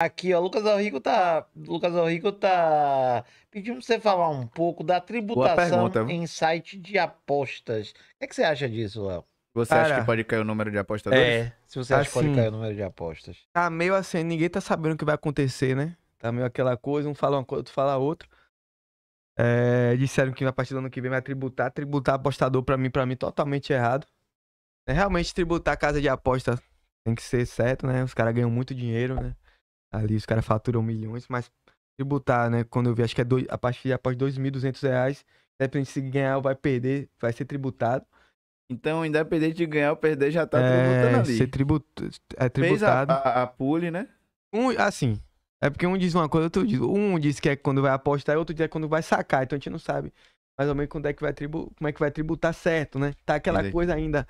Aqui, ó, Lucas Alrico tá, Lucas Alrico tá pedindo pra você falar um pouco da tributação em site de apostas. O que, é que você acha disso, Léo? Você Cara, acha que pode cair o número de apostas? É, se você acha que pode assim, cair o número de apostas. Tá meio assim, ninguém tá sabendo o que vai acontecer, né? Tá meio aquela coisa, um fala uma coisa, outro fala outra. É, disseram que a partir do ano que vem vai tributar. Tributar apostador para mim, para mim, totalmente errado. É, realmente tributar casa de aposta tem que ser certo, né? Os caras ganham muito dinheiro, né? Ali os caras faturam milhões, mas tributar, né? Quando eu vi, acho que é dois, a partir após R$ 2.200, depende se ganhar ou vai perder, vai ser tributado. Então, independente de ganhar ou perder, já tá é, tributando ali. Ser tribut, é tributado. Fez a, a, a pule, né? Um, assim, é porque um diz uma coisa, outro diz. Um diz que é quando vai apostar e outro diz que é quando vai sacar. Então a gente não sabe mais ou menos quando é que vai tribu, como é que vai tributar certo, né? Tá aquela Entendi. coisa ainda.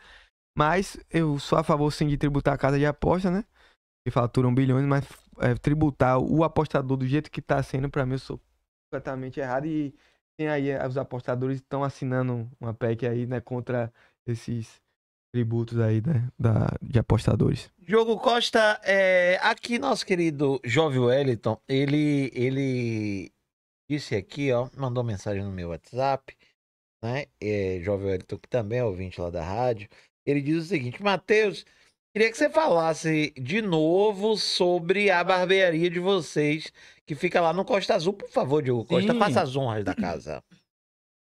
Mas eu sou a favor sim de tributar a casa de aposta, né? Que faturam bilhões, mas é, tributar o apostador do jeito que está sendo, para mim, eu sou completamente errado. E tem aí é, os apostadores estão assinando uma PEC aí, né, contra esses tributos aí, né, da, de apostadores. Jogo Costa, é, aqui nosso querido Jovem Wellington, ele, ele disse aqui, ó, mandou mensagem no meu WhatsApp, né, é, Jovem Wellington, que também é ouvinte lá da rádio, ele diz o seguinte, Matheus, Queria que você falasse de novo sobre a barbearia de vocês, que fica lá no Costa Azul. Por favor, Diogo Costa, Sim. faça as honras da casa.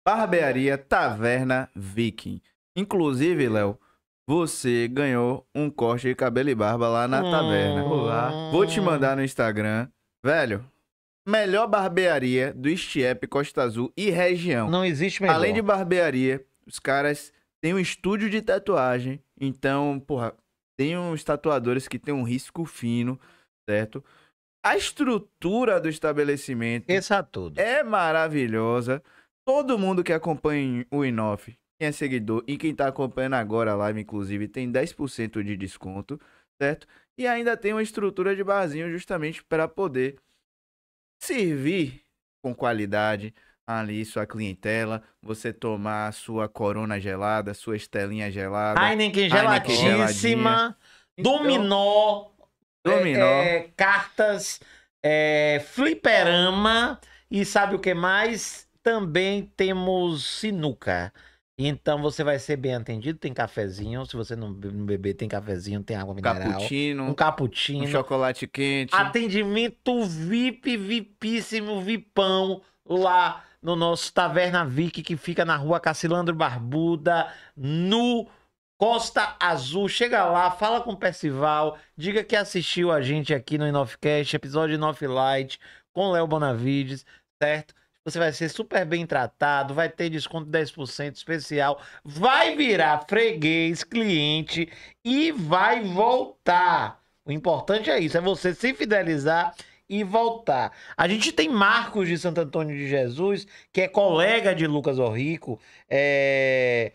Barbearia Taverna Viking. Inclusive, Léo, você ganhou um corte de cabelo e barba lá na taverna. Olá. Hum. Vou te mandar no Instagram. Velho, melhor barbearia do Estiep, Costa Azul e região. Não existe melhor. Além de barbearia, os caras têm um estúdio de tatuagem. Então, porra, tem uns tatuadores que tem um risco fino, certo? A estrutura do estabelecimento Pensa tudo. é maravilhosa. Todo mundo que acompanha o Inof, quem é seguidor e quem está acompanhando agora a live, inclusive, tem 10% de desconto, certo? E ainda tem uma estrutura de barzinho justamente para poder servir com qualidade, ali sua clientela, você tomar sua corona gelada, sua estelinha gelada. Heineken gelatíssima, então, é, dominó, É, cartas, é, fliperama e sabe o que mais? Também temos sinuca. Então você vai ser bem atendido, tem cafezinho. Se você não beber, tem cafezinho, tem água mineral. Cappuccino, um cappuccino. Um chocolate quente. Atendimento VIP, VIPíssimo, VIPão lá no nosso Taverna Vic, que fica na rua Cacilandro Barbuda, no Costa Azul. Chega lá, fala com o Percival, diga que assistiu a gente aqui no Inofcast, episódio Inof Light, com Léo Bonavides, certo? Você vai ser super bem tratado, vai ter desconto 10% especial, vai virar freguês, cliente e vai voltar. O importante é isso, é você se fidelizar e voltar. A gente tem Marcos de Santo Antônio de Jesus, que é colega de Lucas Orrico, é...